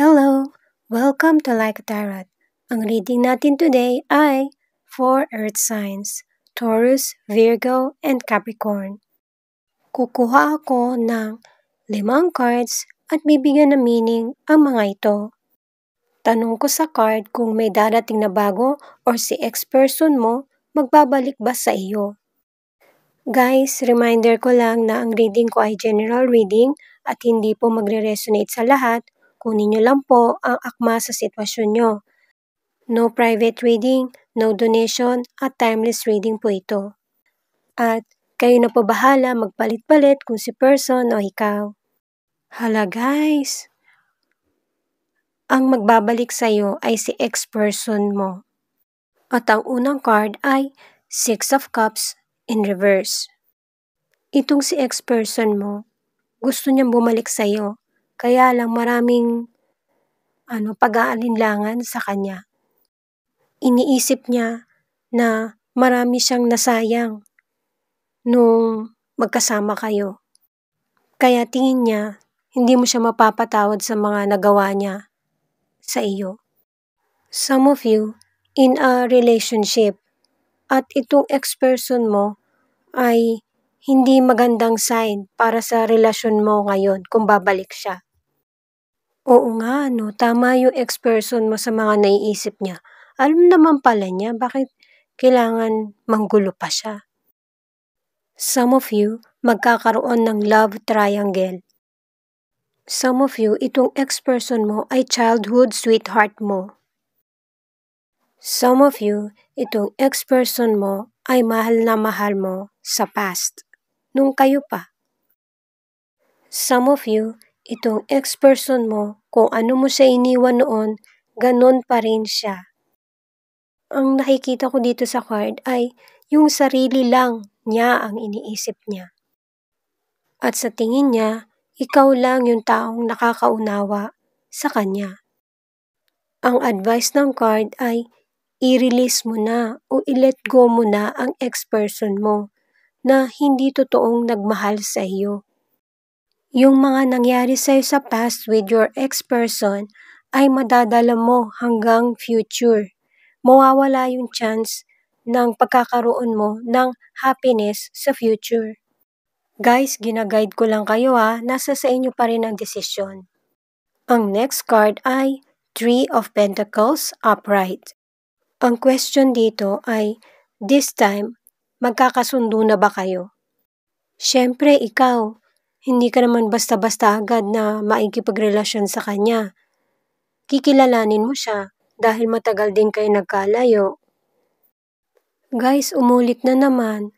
Hello! Welcome to Like Tarot. Ang reading natin today ay for earth signs, Taurus, Virgo, and Capricorn. Kukuha ako ng limang cards at bibigyan ng meaning ang mga ito. Tanong ko sa card kung may darating na bago or si ex-person mo magbabalik ba sa iyo. Guys, reminder ko lang na ang reading ko ay general reading at hindi po magre-resonate sa lahat Kunin nyo lang po ang akma sa sitwasyon nyo. No private reading, no donation at timeless reading po ito. At kayo na po bahala magpalit-palit kung si person o ikaw. Hala guys! Ang magbabalik sa'yo ay si ex-person mo. At ang unang card ay Six of Cups in reverse. Itong si ex-person mo, gusto niyang bumalik sa'yo kaya lang maraming ano, pag-aalinlangan sa kanya. Iniisip niya na marami siyang nasayang nung magkasama kayo. Kaya tingin niya, hindi mo siya mapapatawad sa mga nagawa niya sa iyo. Some of you in a relationship at itong ex-person mo ay hindi magandang sign para sa relasyon mo ngayon kung babalik siya. Oo nga 'no, tama yung ex-person mo sa mga naiisip niya. Alam naman pala niya, bakit kailangan manggulo pa siya? Some of you, magkakaroon ng love triangle. Some of you, itong ex-person mo ay childhood sweetheart mo. Some of you, itong ex-person mo ay mahal na mahal mo sa past, nung kayo pa. Some of you, itong ex-person mo, kung ano mo siya iniwan noon, ganon pa rin siya. Ang nakikita ko dito sa card ay yung sarili lang niya ang iniisip niya. At sa tingin niya, ikaw lang yung taong nakakaunawa sa kanya. Ang advice ng card ay i-release mo na o i-let go mo na ang ex-person mo na hindi totoong nagmahal sa iyo yung mga nangyari sa'yo sa past with your ex-person ay madadala mo hanggang future. Mawawala yung chance ng pagkakaroon mo ng happiness sa future. Guys, ginaguide ko lang kayo ha, nasa sa inyo pa rin ang desisyon. Ang next card ay Three of Pentacles Upright. Ang question dito ay, this time, magkakasundo na ba kayo? Siyempre, ikaw, hindi ka naman basta-basta agad na maikipagrelasyon sa kanya. Kikilalanin mo siya dahil matagal din kayo nagkalayo. Guys, umulit na naman.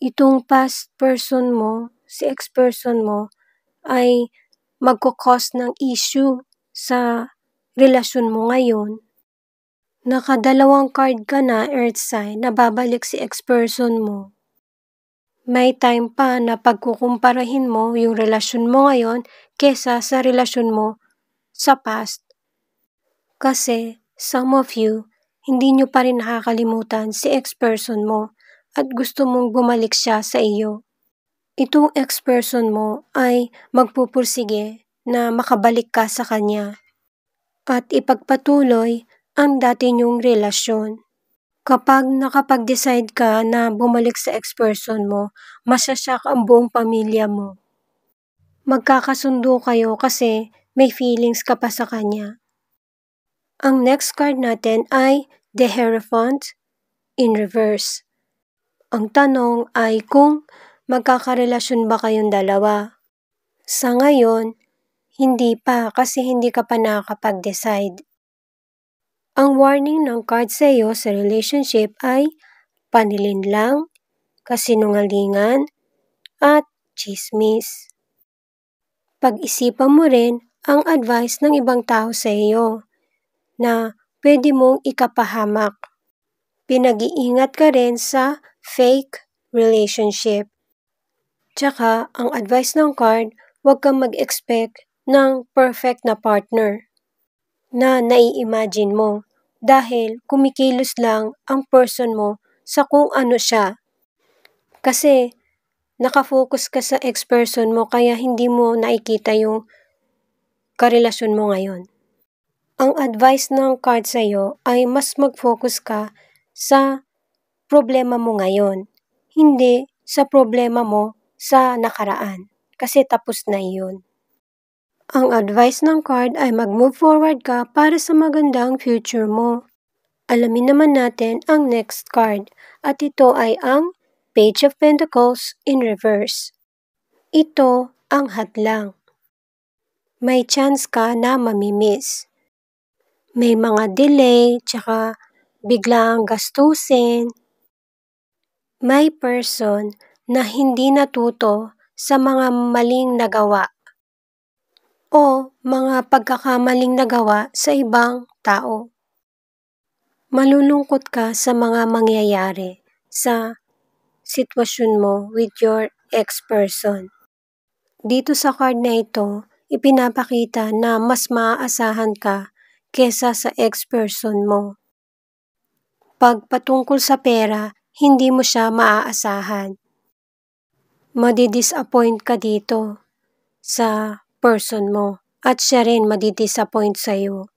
Itong past person mo, si ex-person mo, ay magkukos ng issue sa relasyon mo ngayon. Nakadalawang card ka na, Earth sign, nababalik si ex-person mo. May time pa na pagkukumparahin mo yung relasyon mo ngayon kesa sa relasyon mo sa past. Kasi some of you, hindi nyo pa rin nakakalimutan si ex-person mo at gusto mong bumalik siya sa iyo. Itong ex-person mo ay magpupursige na makabalik ka sa kanya at ipagpatuloy ang dati niyong relasyon. Kapag nakapag-decide ka na bumalik sa ex-person mo, masasyak ang buong pamilya mo. Magkakasundo kayo kasi may feelings ka pa sa kanya. Ang next card natin ay The Hierophant in Reverse. Ang tanong ay kung magkakarelasyon ba kayong dalawa. Sa ngayon, hindi pa kasi hindi ka pa nakakapag-decide. Ang warning ng card sa iyo sa relationship ay panilinlang, kasinungalingan, at chismis. Pag-isipan mo rin ang advice ng ibang tao sa iyo na pwede mong ikapahamak. Pinag-iingat ka rin sa fake relationship. Tsaka, ang advice ng card, huwag kang mag-expect ng perfect na partner na nai-imagine mo dahil kumikilos lang ang person mo sa kung ano siya. Kasi nakafocus ka sa ex-person mo kaya hindi mo nakikita yung karelasyon mo ngayon. Ang advice ng card sa iyo ay mas mag-focus ka sa problema mo ngayon, hindi sa problema mo sa nakaraan kasi tapos na 'yon. Ang advice ng card ay mag-move forward ka para sa magandang future mo. Alamin naman natin ang next card at ito ay ang Page of Pentacles in reverse. Ito ang hatlang. May chance ka na mamimiss. May mga delay, tsaka biglang gastusin. May person na hindi natuto sa mga maling nagawa o mga pagkakamaling nagawa sa ibang tao. Malulungkot ka sa mga mangyayari sa sitwasyon mo with your ex-person. Dito sa card na ito, ipinapakita na mas maaasahan ka kesa sa ex-person mo. Pagpatungkol sa pera, hindi mo siya maaasahan. Madidisappoint ka dito sa person mo at siya rin madidisappoint sa'yo.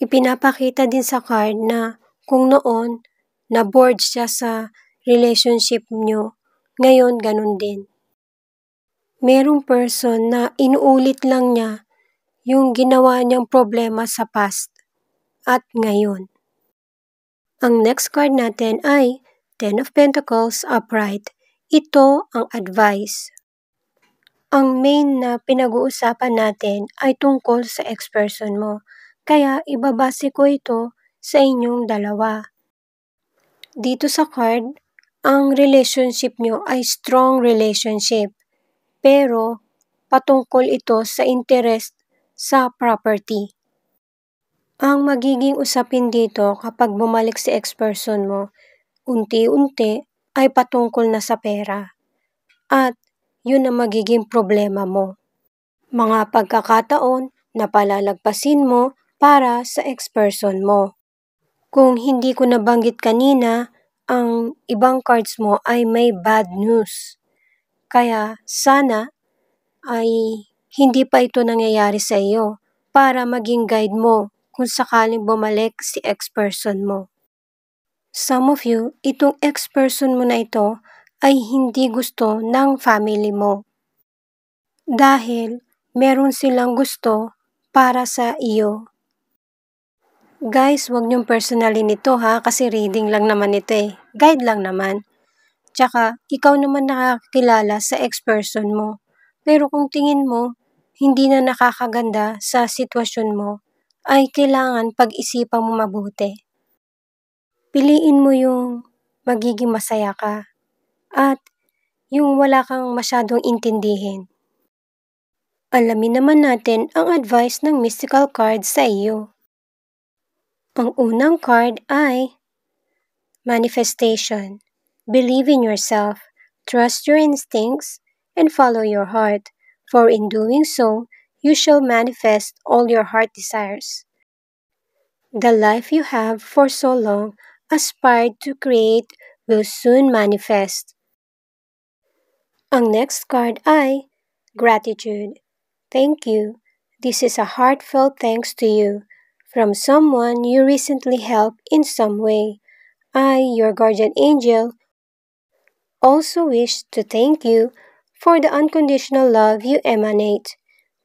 Ipinapakita din sa card na kung noon na-bored siya sa relationship nyo, ngayon ganun din. Merong person na inuulit lang niya yung ginawa niyang problema sa past at ngayon. Ang next card natin ay Ten of Pentacles Upright. Ito ang advice ang main na pinag-uusapan natin ay tungkol sa ex-person mo, kaya ibabase ko ito sa inyong dalawa. Dito sa card, ang relationship nyo ay strong relationship, pero patungkol ito sa interest sa property. Ang magiging usapin dito kapag bumalik si ex-person mo, unti-unti ay patungkol na sa pera. At yun ang magiging problema mo. Mga pagkakataon na palalagpasin mo para sa ex-person mo. Kung hindi ko nabanggit kanina, ang ibang cards mo ay may bad news. Kaya sana ay hindi pa ito nangyayari sa iyo para maging guide mo kung sakaling bumalik si ex-person mo. Some of you, itong ex-person mo na ito ay hindi gusto ng family mo. Dahil meron silang gusto para sa iyo. Guys, wag niyong personalin ito ha kasi reading lang naman ito eh. Guide lang naman. Tsaka, ikaw naman nakakilala sa ex-person mo. Pero kung tingin mo, hindi na nakakaganda sa sitwasyon mo, ay kailangan pag-isipan mo mabuti. Piliin mo yung magiging masaya ka at yung wala kang masyadong intindihin. Alamin naman natin ang advice ng mystical card sa iyo. Ang unang card ay Manifestation. Believe in yourself, trust your instincts, and follow your heart, for in doing so, you shall manifest all your heart desires. The life you have for so long aspired to create will soon manifest. Ang next card ay Gratitude. Thank you. This is a heartfelt thanks to you from someone you recently helped in some way. I, your guardian angel, also wish to thank you for the unconditional love you emanate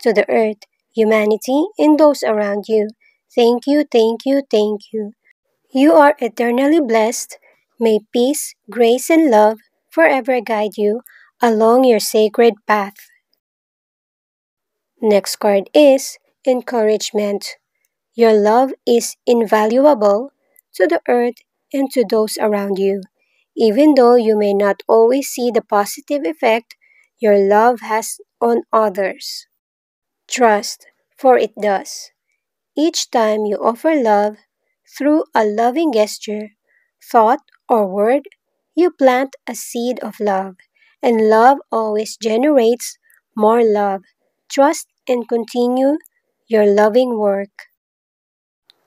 to the earth, humanity, and those around you. Thank you, thank you, thank you. You are eternally blessed. May peace, grace, and love forever guide you along your sacred path. Next card is encouragement. Your love is invaluable to the earth and to those around you. Even though you may not always see the positive effect your love has on others, trust, for it does. Each time you offer love through a loving gesture, thought, or word, you plant a seed of love and love always generates more love. Trust and continue your loving work.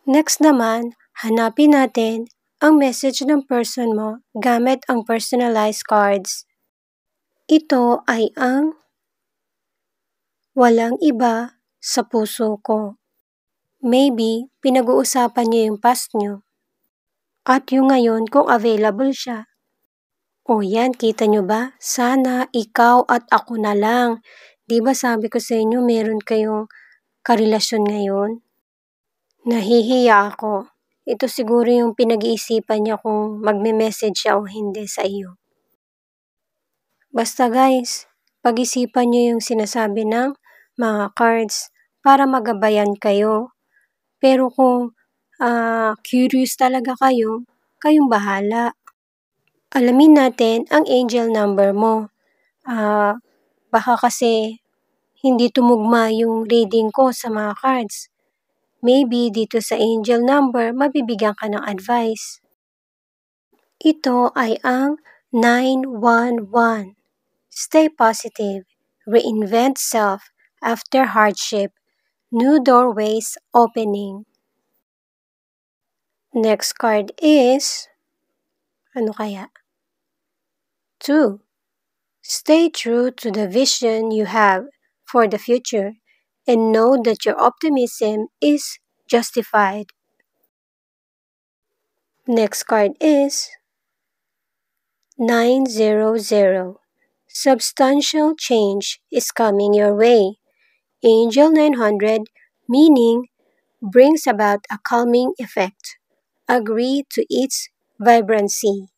Next naman, hanapin natin ang message ng person mo gamit ang personalized cards. Ito ay ang walang iba sa puso ko. Maybe pinag-uusapan niyo yung past niyo at yung ngayon kung available siya o yan, kita nyo ba? Sana ikaw at ako na lang. Di ba sabi ko sa inyo, meron kayong karelasyon ngayon? Nahihiya ako. Ito siguro yung pinag-iisipan niya kung magme-message siya o hindi sa iyo. Basta guys, pag-isipan niyo yung sinasabi ng mga cards para magabayan kayo. Pero kung uh, curious talaga kayo, kayong bahala alamin natin ang angel number mo. Uh, baka kasi hindi tumugma yung reading ko sa mga cards. Maybe dito sa angel number, mabibigyan ka ng advice. Ito ay ang 911. Stay positive. Reinvent self after hardship. New doorways opening. Next card is, ano kaya? Two, stay true to the vision you have for the future and know that your optimism is justified. Next card is 900. Substantial change is coming your way. Angel 900, meaning brings about a calming effect. Agree to its vibrancy.